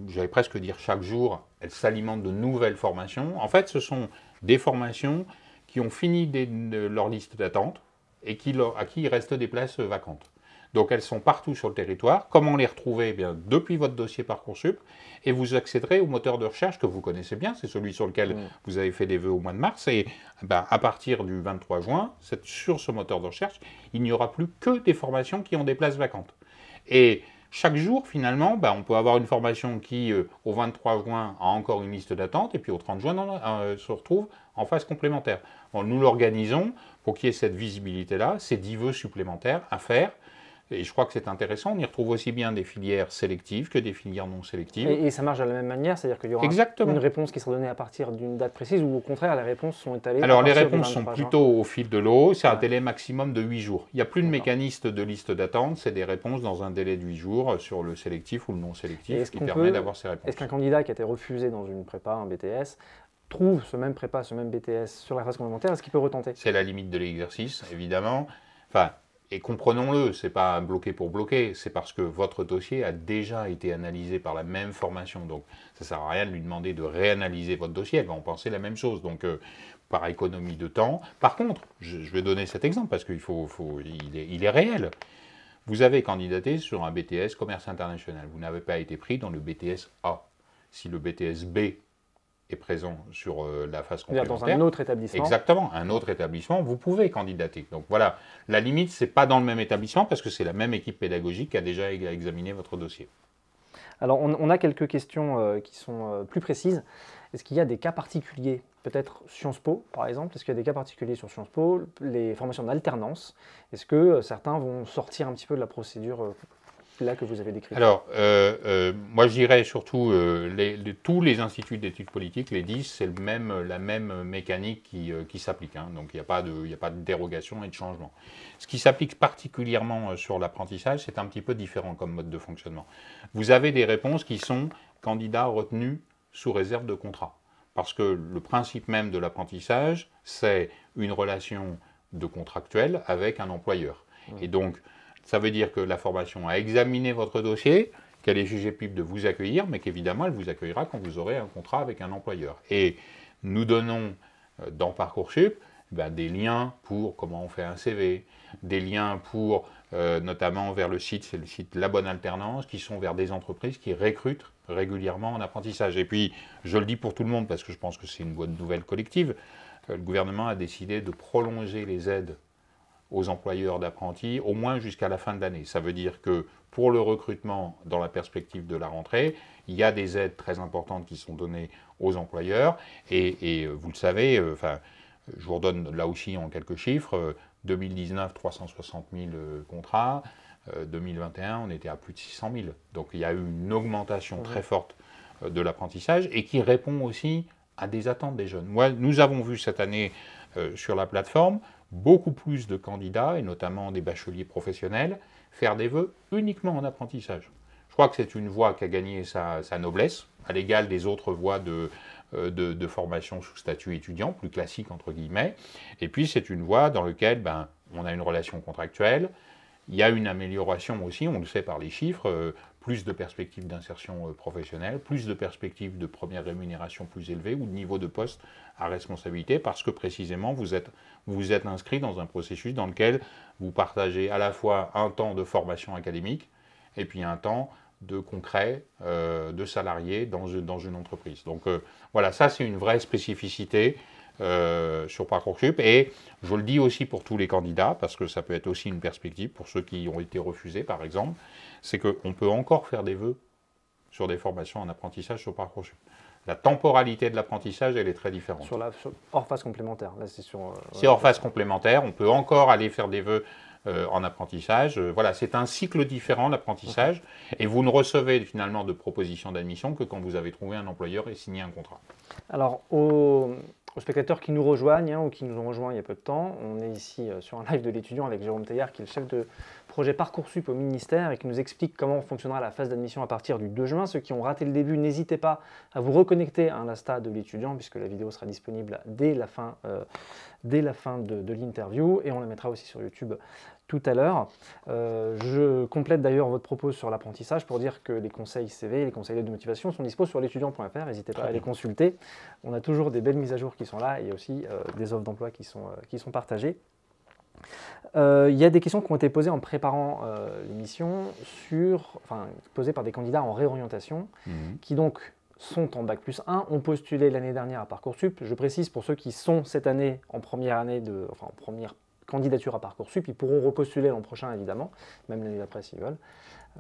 S2: j'allais presque dire chaque jour, elles s'alimentent de nouvelles formations. En fait, ce sont des formations qui ont fini des, leur liste d'attente et qui, à qui il reste des places vacantes. Donc elles sont partout sur le territoire. Comment les retrouver eh bien, Depuis votre dossier Parcoursup, et vous accéderez au moteur de recherche que vous connaissez bien, c'est celui sur lequel mm. vous avez fait des vœux au mois de mars, et ben, à partir du 23 juin, sur ce moteur de recherche, il n'y aura plus que des formations qui ont des places vacantes. Et chaque jour, finalement, bah, on peut avoir une formation qui, euh, au 23 juin, a encore une liste d'attente, et puis au 30 juin, on, euh, se retrouve en phase complémentaire. nous l'organisons pour qu'il y ait cette visibilité-là, ces 10 vœux supplémentaires à faire et je crois que c'est intéressant. On y retrouve aussi bien des filières sélectives que des filières non sélectives. Et, ça
S1: marche de la même manière, c'est-à-dire qu'il y aura Exactement. une réponse qui sera donnée à partir d'une date précise ou au contraire, les réponses sont étalées Alors les réponses sont plutôt
S2: au fil de l'eau. C'est un délai maximum de 8 jours. Il n'y a plus de mécanisme de liste d'attente. C'est des réponses dans un délai de 8 jours euh, sur le sélectif ou le non sélectif qui permet d'avoir ces
S1: réponses. Est-ce qu'un candidat qui a été refusé dans une prépa, un BTS, trouve ce même prépa, ce même BTS sur la phase complémentaire Est-ce qu'il peut retenter C'est la limite de l'exercice,
S2: évidemment. Enfin,
S1: et comprenons-le,
S2: c'est pas bloqué pour bloquer, c'est parce que votre dossier a déjà été analysé par la même formation. Donc ça sert à rien de lui demander de réanalyser votre dossier, elle va en penser la même chose. Donc euh, par économie de temps. Par contre, je, vais donner cet exemple parce qu'il faut, faut il, est, il est réel. Vous avez candidaté sur un BTS commerce international. Vous n'avez pas été pris dans le BTS A. Si le BTS B est présent sur euh, la phase complémentaire. Dans un autre établissement. Exactement, un autre établissement, vous pouvez candidater. Donc voilà, la limite, c'est pas dans le même établissement parce que c'est la même équipe pédagogique qui a déjà examiné votre dossier.
S1: Alors on, a quelques questions euh, qui sont euh, plus précises. Est-ce qu'il y a des cas particuliers, peut-être Sciences Po par exemple Est-ce qu'il y a des cas particuliers sur Sciences Po, les formations d'alternance Est-ce que certains vont sortir un petit peu de la procédure là que vous avez décrit Alors,
S2: euh, euh, moi je dirais surtout, euh, tous les instituts d'études politiques, les 10, c'est même, la même mécanique qui, qui s'applique. Hein. donc il n'y a, pas de, a pas de dérogation et de changement. Ce qui s'applique particulièrement sur l'apprentissage, c'est un petit peu différent comme mode de fonctionnement. Vous avez des réponses qui sont candidats retenus sous réserve de contrat. Parce que le principe même de l'apprentissage, c'est une relation de contractuel avec un employeur. Mmh. Et donc, ça veut dire que la formation a examiné votre dossier, qu'elle est jugée publique de vous accueillir, mais qu'évidemment, elle vous accueillera quand vous aurez un contrat avec un employeur. Et nous donnons euh, dans Parcoursup eh ben, des liens pour comment on fait un CV, des liens pour euh, notamment vers le site, c'est le site La Bonne Alternance, qui sont vers des entreprises qui recrutent régulièrement en apprentissage. Et puis, je le dis pour tout le monde parce que je pense que c'est une bonne nouvelle collective, euh, le gouvernement a décidé de prolonger les aides aux employeurs d'apprentis, au moins jusqu'à la fin de l'année. Ça veut dire que pour le recrutement, dans la perspective de la rentrée, il y a des aides très importantes qui sont données aux employeurs. Et, euh, vous le savez, euh, enfin, je vous redonne là aussi en quelques chiffres, 2019, 360 000 contrats. 2021, euh, on était à plus de 600 000. Donc il y a eu une augmentation mmh. très forte de l'apprentissage et qui répond aussi à des attentes des jeunes. nous avons vu cette année sur la plateforme beaucoup plus de candidats, et notamment des bacheliers professionnels, faire des vœux uniquement en apprentissage. Je crois que c'est une voie qui a gagné sa, noblesse, à l'égal des autres voies euh, de, de, formation sous statut étudiant, plus classique entre guillemets. Et puis c'est une voie dans laquelle ben, on a une relation contractuelle, il y a une amélioration aussi, on le sait par les chiffres, euh, plus de perspectives d'insertion euh, professionnelle, plus de perspectives de première rémunération plus élevée ou de niveau de poste à responsabilité, parce que précisément vous êtes, vous êtes inscrit dans un processus dans lequel vous partagez à la fois un temps de formation académique et puis un temps de concret euh, de salarié dans, une entreprise. Donc euh, voilà, ça c'est une vraie spécificité euh, sur Parcoursup. Et je le dis aussi pour tous les candidats, parce que ça peut être aussi une perspective pour ceux qui ont été refusés, par exemple, c'est qu'on peut encore faire des vœux sur des formations en apprentissage sur Parcoursup. La temporalité de l'apprentissage, elle est très différente. Sur
S1: la, hors phase complémentaire, là c'est sur... Euh, c'est hors
S2: phase complémentaire, on peut encore aller faire des vœux euh, en apprentissage. voilà, c'est un cycle différent l'apprentissage et vous ne recevez finalement de proposition d'admission que quand vous avez trouvé un employeur et signé un contrat.
S1: Alors, au, aux spectateurs qui nous rejoignent hein, ou qui nous ont rejoints il y a peu de temps. On est ici euh, sur un live de l'étudiant avec Jérôme Taillard, qui est le chef de projet Parcoursup au ministère et qui nous explique comment fonctionnera la phase d'admission à partir du 2 juin. Ceux qui ont raté le début, n'hésitez pas à vous reconnecter hein, à l'insta de l'étudiant, puisque la vidéo sera disponible dès la fin, euh, dès la fin de l'interview. Et on la mettra aussi sur YouTube tout à l'heure. Euh, je complète d'ailleurs votre propos sur l'apprentissage pour dire que les conseils CV les conseils de motivation sont dispos sur l'étudiant.fr. N'hésitez pas à les consulter. On a toujours des belles mises à jour qui sont là et aussi euh, des offres d'emploi qui, sont, euh, qui sont partagées. Il y a des questions qui ont été posées en préparant l'émission sur, enfin, posées par des candidats en réorientation, mhm. qui donc sont en bac plus 1, ont postulé l'année dernière à Parcoursup. Je précise pour ceux qui sont cette année en première année de, enfin en première candidature à Parcoursup. Ils pourront repostuler l'an prochain, évidemment, même l'année d'après s'ils veulent.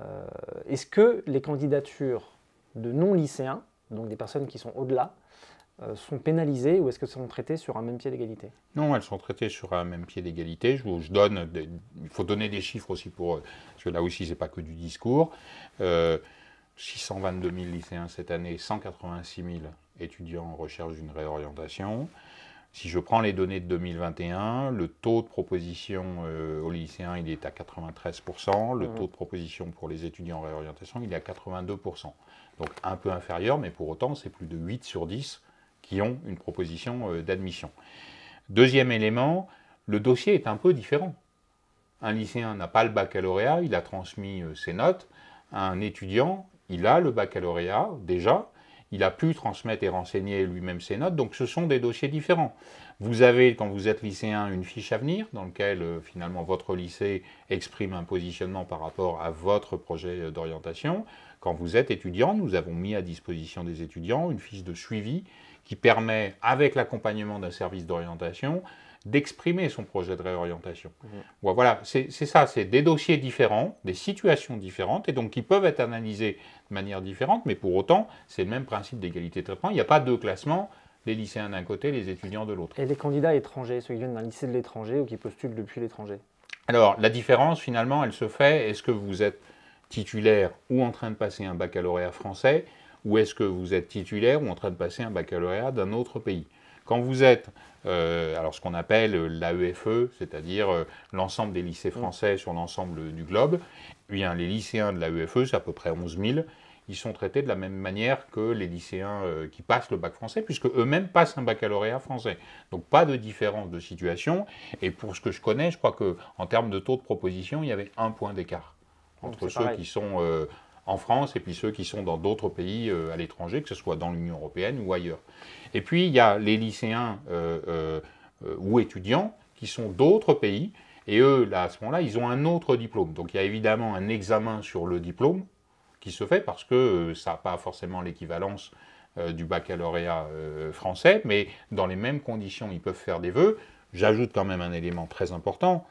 S1: Euh, est-ce que les candidatures de non-lycéens, donc des personnes qui sont au-delà, euh, sont pénalisées ou est-ce que qu'elles sont traitées sur un même pied d'égalité
S2: Non, elles sont traitées sur un même pied d'égalité. donne, il faut donner des chiffres aussi pour parce que là aussi c'est pas que du discours. 622 euh, 000 lycéens cette année, 186 000 étudiants en recherche d'une réorientation. Si je prends les données de 2021, le taux de proposition euh, aux lycéens, il est à 93%, le mmh. taux de proposition pour les étudiants en réorientation, il est à 82%. Donc un peu inférieur, mais pour autant, c'est plus de 8 sur 10 qui ont une proposition euh, d'admission. Deuxième élément, le dossier est un peu différent. Un lycéen n'a pas le baccalauréat, il a transmis euh, ses notes. Un étudiant, il a le baccalauréat déjà, il a pu transmettre et renseigner lui-même ses notes, donc ce sont des dossiers différents. Vous avez, quand vous êtes lycéen, une fiche à venir dans laquelle euh, finalement votre lycée exprime un positionnement par rapport à votre projet euh, d'orientation. Quand vous êtes étudiant, nous avons mis à disposition des étudiants une fiche de suivi qui permet, avec l'accompagnement d'un service d'orientation, d'exprimer son projet de réorientation. Mmh. voilà, c'est ça, c'est des dossiers différents, des situations différentes, et donc qui peuvent être analysés de manière différente, mais pour autant, c'est le même principe d'égalité de traitement. Il n'y a pas deux classements, les lycéens d'un côté, les étudiants de l'autre.
S1: Et les candidats étrangers, ceux qui viennent d'un lycée de l'étranger ou qui postulent depuis l'étranger
S2: Alors, la différence, finalement, elle se fait, est-ce que vous êtes titulaire ou en train de passer un baccalauréat français, ou est-ce que vous êtes titulaire ou en train de passer un baccalauréat d'un autre pays quand vous êtes euh, alors ce qu'on appelle euh, l'AEFE, c'est-à-dire euh, l'ensemble des lycées mm. français sur l'ensemble du globe. Eh bien, les lycéens de l'AEFE, c'est à peu près 11 000, ils sont traités de la même manière que les lycéens qui passent le bac français, puisque eux-mêmes passent un baccalauréat français. Donc pas de différence de situation. Et pour ce que je connais, je crois qu'en termes de taux de proposition, il y avait un point d'écart
S1: entre ceux qui
S2: sont en France et puis ceux qui sont dans d'autres pays à l'étranger, que ce soit dans l'Union européenne ou ailleurs. Et puis, il y a les lycéens euh, euh, euh, ou étudiants qui sont d'autres pays. Et eux, là, à ce moment-là, ils ont un autre diplôme. Donc, il y a évidemment un examen sur le diplôme qui se fait parce que ça n'a pas forcément l'équivalence du baccalauréat français, mais dans les mêmes conditions, ils peuvent faire des vœux. J'ajoute quand même un élément très important,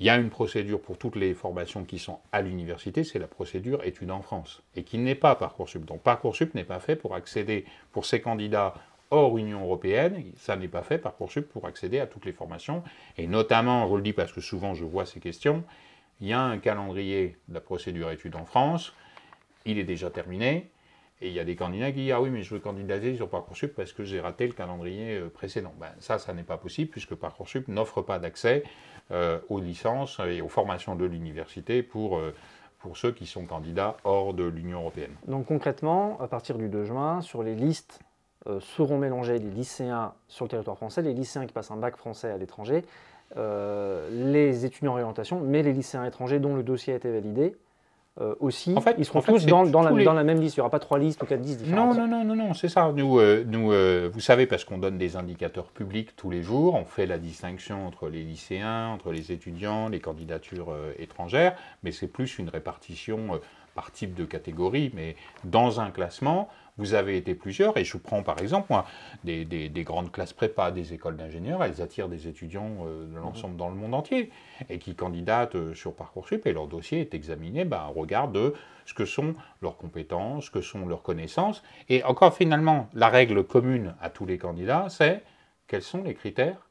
S2: il y a une procédure pour toutes les formations qui sont à l'université, c'est la procédure études en France, et qui n'est pas Parcoursup. Donc Parcoursup n'est pas fait pour accéder, pour ces candidats hors Union européenne, ça n'est pas fait Parcoursup pour accéder à toutes les formations, et notamment, je le dis parce que souvent je vois ces questions, il y a un calendrier de la procédure études en France, il est déjà terminé, et il y a des candidats qui disent Ah oui, mais je veux candidater sur Parcoursup parce que j'ai raté le calendrier euh, précédent. Ben, ça, ça n'est pas possible puisque Parcoursup n'offre pas d'accès euh, aux licences et aux formations de l'université euh, pour ceux qui sont candidats hors de l'Union européenne.
S1: Donc concrètement, à partir du 2 juin, sur les listes euh, seront mélangés les lycéens sur le territoire français, les lycéens qui passent un bac français à l'étranger, les étudiants en orientation, mais les lycéens étrangers dont le dossier a été validé euh, aussi. En fait, ils seront tous dans, la, même liste. Il n'y aura pas trois listes ou quatre
S2: listes différentes. Non, non, non, c'est ça. Nous, euh, euh, vous savez, parce qu'on donne des indicateurs publics tous les jours, on fait la distinction entre les lycéens, entre les étudiants, les candidatures étrangères, mais c'est plus une répartition par type de catégorie. Mais dans un classement, vous avez été plusieurs, et je vous prends par exemple, des, grandes classes prépa, des écoles d'ingénieurs, elles attirent des étudiants euh, de mhm. l'ensemble dans le monde entier, et qui candidatent euh, sur Parcoursup, et leur dossier est examiné ben, au regard de ce que sont leurs compétences, ce que sont leurs connaissances. Et encore finalement, la règle commune à tous les candidats, c'est quels sont les critères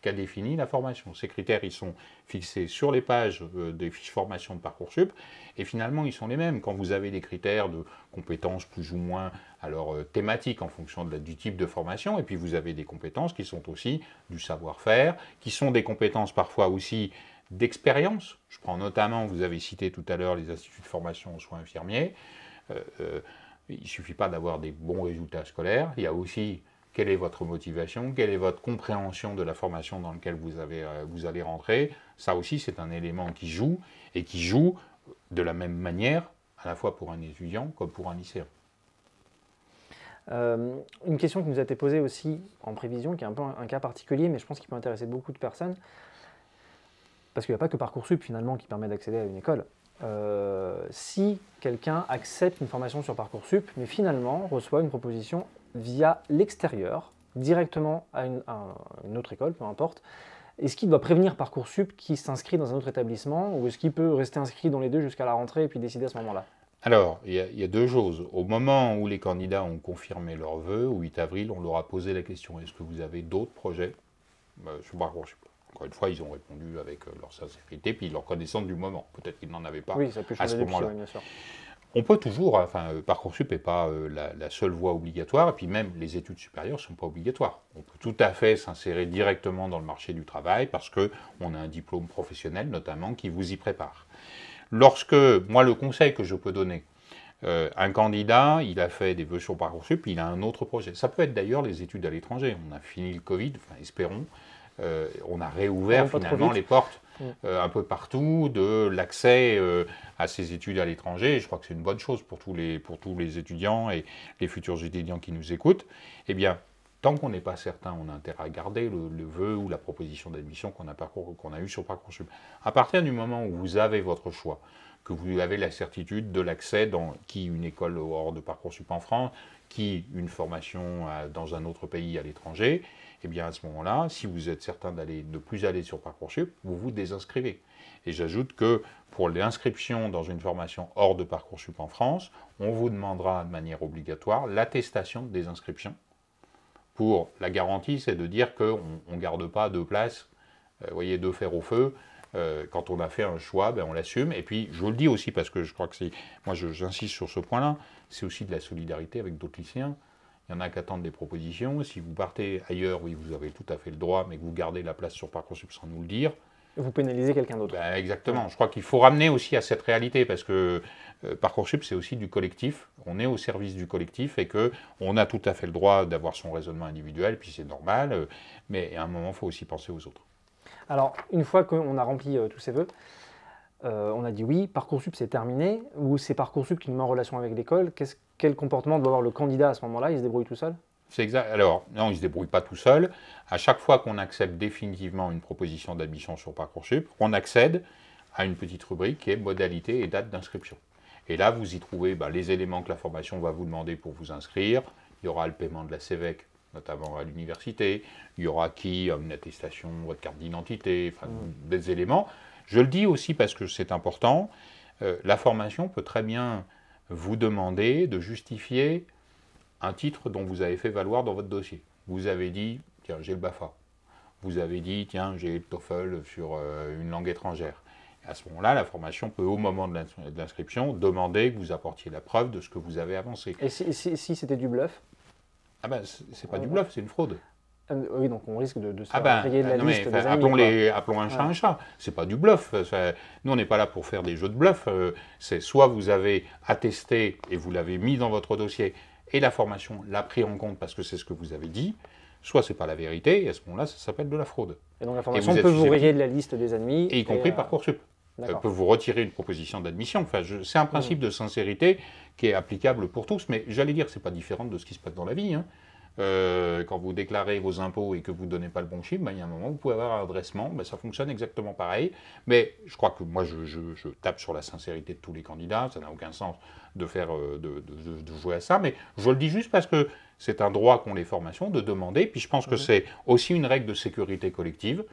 S2: qu'a défini la formation. Ces critères, ils sont fixés sur les pages euh, des fiches formation de Parcoursup, et finalement, ils sont les mêmes. Quand vous avez des critères de compétences plus ou moins alors, euh, thématiques en fonction de du type de formation, et puis vous avez des compétences qui sont aussi du savoir-faire, qui sont des compétences parfois aussi d'expérience. Je prends notamment, vous avez cité tout à l'heure les instituts de formation aux soins infirmiers. Euh, il ne suffit pas d'avoir des bons résultats scolaires, il y a aussi quelle est votre motivation Quelle est votre compréhension de la formation dans laquelle euh, vous, allez rentrer Ça aussi, c'est un élément qui joue et qui joue de la même manière, à la fois pour un étudiant comme pour un lycéen.
S1: Euh, une question qui nous a été posée aussi en prévision, qui est un peu un, cas particulier, mais je pense qu'il peut intéresser beaucoup de personnes, parce qu'il n'y a pas que Parcoursup finalement qui permet d'accéder à une école. Euh, si quelqu'un accepte une formation sur Parcoursup, mais finalement reçoit une proposition via l'extérieur, directement à une, autre école, peu importe. Est-ce qu'il doit prévenir Parcoursup qui s'inscrit dans un autre établissement ou est-ce qu'il peut rester inscrit dans les deux jusqu'à la rentrée et puis décider à ce moment-là
S2: alors, il y, a deux choses. Au moment où les candidats ont confirmé leur vœu, au 8 avril, on leur a posé la question est-ce que vous avez d'autres projets bah, Je ne Encore une fois, ils ont répondu avec euh, leur sincérité puis leur connaissance du moment. Peut-être qu'ils n'en avaient pas oui, ça peut à ce moment bien sûr. On peut toujours, enfin, euh, Parcoursup n'est pas euh, la, seule voie obligatoire, et puis même les études supérieures ne sont pas obligatoires. On peut tout à fait s'insérer directement dans le marché du travail parce qu'on a un diplôme professionnel notamment qui vous y prépare. Lorsque, moi le conseil que je peux donner, euh, un candidat, il a fait des vœux sur Parcoursup, il a un autre projet. Ça peut être d'ailleurs les études à l'étranger. On a fini le Covid, enfin espérons, on a réouvert finalement les portes Mm. Euh, un peu partout, de l'accès euh, à ces études à l'étranger. Je crois que c'est une bonne chose pour tous, les, pour tous les étudiants et les futurs étudiants qui nous écoutent. Eh bien, tant qu'on n'est pas certain, on a intérêt à garder le, vœu ou la proposition d'admission qu'on a, qu'on a eue sur Parcoursup. À partir du moment où vous avez votre choix, que vous avez la certitude de l'accès dans qui une école hors de Parcoursup en France, qui une formation dans un autre pays à l'étranger, et eh bien à ce moment-là, si vous êtes certain d'aller ne plus aller sur Parcoursup, vous vous désinscrivez. Et j'ajoute que pour l'inscription dans une formation hors de Parcoursup en France, on vous demandera de manière obligatoire l'attestation de désinscription. Pour la garantie, c'est de dire qu'on ne garde pas de places, euh, voyez, de fer au feu, euh, quand on a fait un choix, ben on l'assume. Et puis, je le dis aussi, parce que je crois que c'est. Moi, j'insiste sur ce point-là, c'est aussi de la solidarité avec d'autres lycéens. Il y en a qui attendent des propositions. Si vous partez ailleurs, oui, vous avez tout à fait le droit, mais que vous gardez la place sur Parcoursup sans nous le dire. Vous pénalisez quelqu'un d'autre. Ben, exactement. Je crois qu'il faut ramener aussi à cette réalité, parce que euh, Parcoursup, c'est aussi du collectif. On est au service du collectif et que on a tout à fait le droit d'avoir son raisonnement individuel, puis c'est normal. Euh, mais à un moment, il faut aussi penser aux autres.
S1: Alors, une fois qu'on a rempli euh, tous ces voeux, euh, on a dit oui, Parcoursup c'est terminé, ou c'est Parcoursup qui nous met en relation avec l'école, quel comportement doit avoir le candidat à ce moment-là Il se débrouille tout seul
S2: c'est exact. Alors, non, il ne se débrouille pas tout seul. À chaque fois qu'on accepte définitivement une proposition d'admission sur Parcoursup, on accède à une petite rubrique qui est modalité et date d'inscription. Et là, vous y trouvez bah, les éléments que la formation va vous demander pour vous inscrire. Il y aura le paiement de la CEVEC, notamment à l'université. Il y aura qui Une attestation, votre carte d'identité, mmh. des éléments. Je le dis aussi parce que c'est important. Euh, la formation peut très bien vous demander de justifier un titre dont vous avez fait valoir dans votre dossier. Vous avez dit, tiens, j'ai le BAFA. Vous avez dit, tiens, j'ai le TOEFL sur euh, une langue étrangère. à ce moment-là, la formation peut, au moment de l'inscription, demander que vous apportiez la preuve de ce que vous avez avancé. Et
S1: si c'était du bluff ah ben, c'est pas du bluff, c'est une fraude. Euh, oui, donc on risque de, se ah ben, de la liste des amis, appelons, les, appelons, un chat un
S2: chat. C'est pas du bluff. Nous, on n'est pas là pour faire des jeux de bluff. Euh, c'est soit vous avez attesté et vous l'avez mis dans votre dossier et la formation l'a pris en compte parce que c'est ce que vous avez dit, soit c'est pas la vérité et à ce moment-là, ça s'appelle de la fraude.
S1: Et donc la formation peut vous rayer de la liste des ennemis. Et y compris euh, par Parcoursup. Euh, peut
S2: vous retirer une proposition d'admission. Enfin, c'est un mmh. principe de sincérité qui est applicable pour tous, mais j'allais dire, ce n'est pas différent de ce qui se passe dans la vie. Hein. Euh, quand vous déclarez vos impôts et que vous ne donnez pas le bon chiffre, ben, il y a un moment où vous pouvez avoir un redressement, ben, ça fonctionne exactement pareil. Mais je crois que moi, je, tape sur la sincérité de tous les candidats, ça n'a aucun sens de, faire, euh, de, jouer à ça, mais je le dis juste parce que c'est un droit qu'ont les formations de demander, puis je pense que mmh. c'est aussi une règle de sécurité collective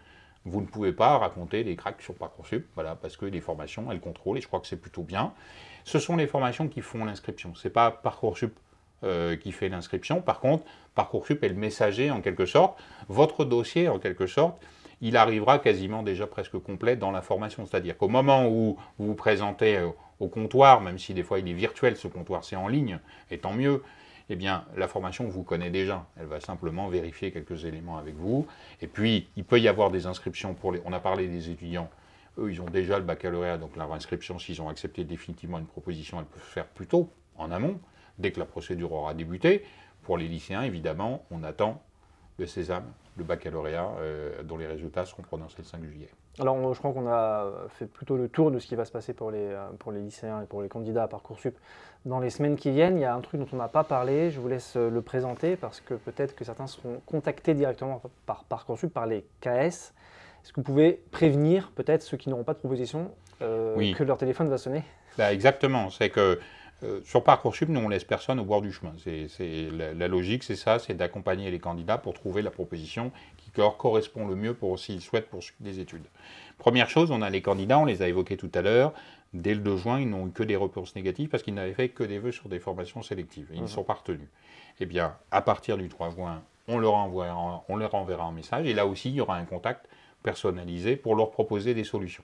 S2: vous ne pouvez pas raconter des cracks sur Parcoursup, voilà, parce que les formations, elles contrôlent, et je crois que c'est plutôt bien. Ce sont les formations qui font l'inscription, Ce n'est pas Parcoursup euh, qui fait l'inscription. Par contre, Parcoursup est le messager en quelque sorte. Votre dossier, en quelque sorte, il arrivera quasiment déjà presque complet dans la formation. C'est-à-dire qu'au moment où vous vous présentez euh, au comptoir, même si des fois il est virtuel, ce comptoir c'est en ligne, et tant mieux, eh bien, la formation vous connaît déjà. Elle va simplement vérifier quelques éléments avec vous. Et puis, il peut y avoir des inscriptions pour les... On a parlé des étudiants. Eux, ils ont déjà le baccalauréat, donc leur inscription, s'ils ont accepté définitivement une proposition, elle peut se faire plus tôt, en amont, dès que la procédure aura débuté. Pour les lycéens, évidemment, on attend le sésame, le baccalauréat, euh, dont les résultats seront prononcés le 5 juillet.
S1: Alors, je crois qu'on a fait plutôt le tour de ce qui va se passer pour les, euh, pour les lycéens et pour les candidats à Parcoursup dans les semaines qui viennent, il y a un truc dont on n'a pas parlé, je vous laisse euh, le présenter parce que peut-être que certains seront contactés directement par Consul, par les KS. Est-ce que vous pouvez prévenir peut-être ceux qui n'auront pas de proposition euh, que leur téléphone va sonner
S2: bah Exactement, c'est que euh, sur Parcoursup, nous, on laisse personne au bord du chemin. C'est la, logique, c'est ça, c'est d'accompagner les candidats pour trouver la proposition qui leur correspond le mieux pour s'ils souhaitent poursuivre des études. Première chose, on a les candidats, on les a évoqués tout à l'heure. Dès le 2 juin, ils n'ont eu que des réponses négatives parce qu'ils n'avaient fait que des vœux sur des formations sélectives. Ils mhm. ne sont pas retenus. Eh bien, à partir du 3 juin, on leur enverra un message et là aussi, il y aura un contact personnalisé pour leur proposer des solutions.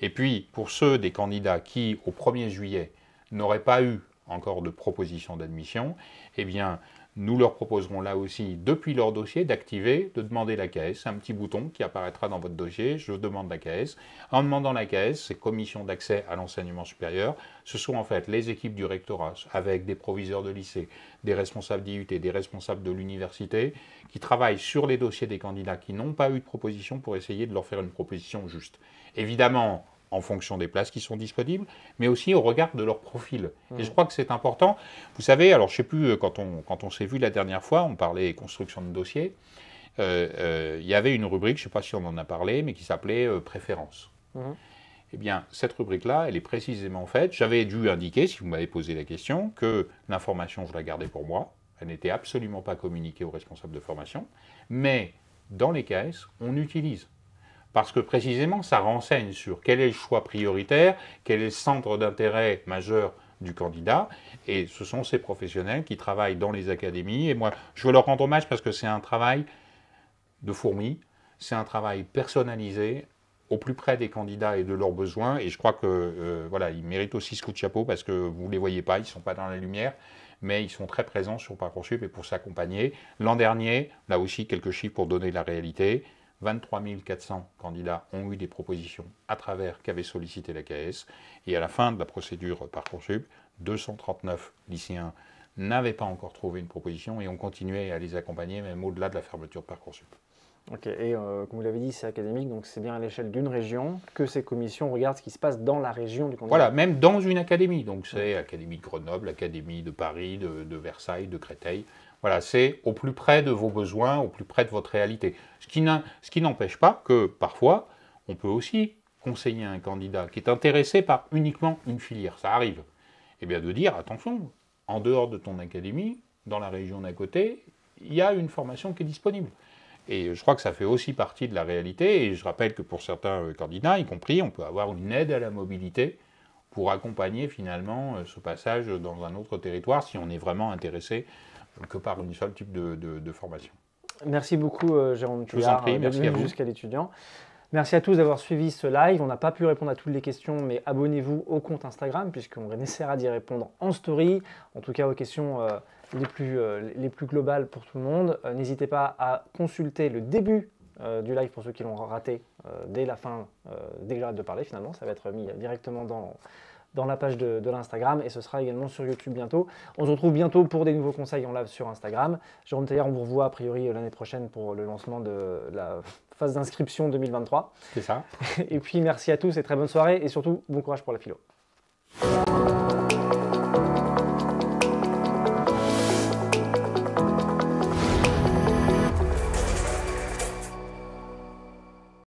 S2: Et puis, pour ceux des candidats qui, au 1er juillet, n'auraient pas eu encore de proposition d'admission, eh bien, nous leur proposerons là aussi, depuis leur dossier, d'activer, de demander la caisse. Un petit bouton qui apparaîtra dans votre dossier, je demande la caisse. En demandant la caisse, ces commissions d'accès à l'enseignement supérieur, ce sont en fait les équipes du rectorat, avec des proviseurs de lycée, des responsables d'IUT, des responsables de l'université, qui travaillent sur les dossiers des candidats qui n'ont pas eu de proposition pour essayer de leur faire une proposition juste. Évidemment, en fonction des places qui sont disponibles, mais aussi au regard de leur profil. Et mm. je crois que c'est important. Vous savez, alors je ne sais plus, euh, quand on, quand on s'est vu la dernière fois, on parlait construction de dossiers, euh, euh, il y avait une rubrique, je ne sais pas si on en a parlé, mais qui s'appelait préférence. Mm-hmm. Eh bien, cette rubrique-là, elle est précisément faite. J'avais dû indiquer, si vous m'avez posé la question, que l'information, je la gardais pour moi. Elle n'était absolument pas communiquée aux responsables de formation. Mais dans les caisses, on utilise parce que précisément ça renseigne sur quel est le choix prioritaire, quel est le centre d'intérêt majeur du candidat, et ce sont ces professionnels qui travaillent dans les académies, et moi je veux leur rendre hommage parce que c'est un travail de fourmi, c'est un travail personnalisé au plus près des candidats et de leurs besoins, et je crois que euh, voilà, ils méritent aussi ce coup de chapeau parce que vous ne les voyez pas, ils ne sont pas dans la lumière, mais ils sont très présents sur Parcoursup et pour s'accompagner. L'an dernier, là aussi quelques chiffres pour donner la réalité, 23 400 candidats ont eu des propositions à travers qu'avait sollicité la CAES. Et à la fin de la procédure Parcoursup, 239 lycéens n'avaient pas encore trouvé une proposition et on continuait à les accompagner même au-delà de la fermeture de Parcoursup.
S1: Ok, et euh, comme vous l'avez dit, c'est académique, donc c'est bien à l'échelle d'une région que ces commissions regardent ce qui se passe dans la région du candidat. Voilà,
S2: même dans une académie, donc c'est Académie de Grenoble, Académie de Paris, de, de Versailles, de Créteil. Voilà, c'est au plus près de vos besoins, au plus près de votre réalité. Ce qui n'empêche pas que parfois, on peut aussi conseiller un candidat qui est intéressé par uniquement une filière, ça arrive, et eh bien de dire, attention, en dehors de ton académie, dans la région d'à côté, il y a une formation qui est disponible. Et je crois que ça fait aussi partie de la réalité, et je rappelle que pour certains euh, candidats, y compris, on peut avoir une aide à la mobilité pour accompagner finalement euh, ce passage dans un autre territoire si on est vraiment intéressé que par une seule type de, de formation.
S1: Merci beaucoup, euh, Jérôme Tullard. Bienvenue jusqu'à l'étudiant. Merci à tous d'avoir suivi ce live. On n'a pas pu répondre à toutes les questions, mais abonnez-vous au compte Instagram, puisqu'on essaiera d'y répondre en story, en tout cas aux questions euh, les, plus, euh, les plus globales pour tout le monde. N'hésitez pas à consulter le début du live pour ceux qui l'ont raté dès la fin, dès que j'arrête de parler finalement. Ça va être mis directement dans, dans la page de, l'Instagram et ce sera également sur YouTube bientôt. On se retrouve bientôt pour des nouveaux conseils en live sur Instagram. Jérôme Taillard, on vous revoit a priori euh, l'année prochaine pour le lancement de la phase d'inscription 2023. C'est ça. Et puis merci à tous et très bonne soirée et surtout bon courage pour la philo.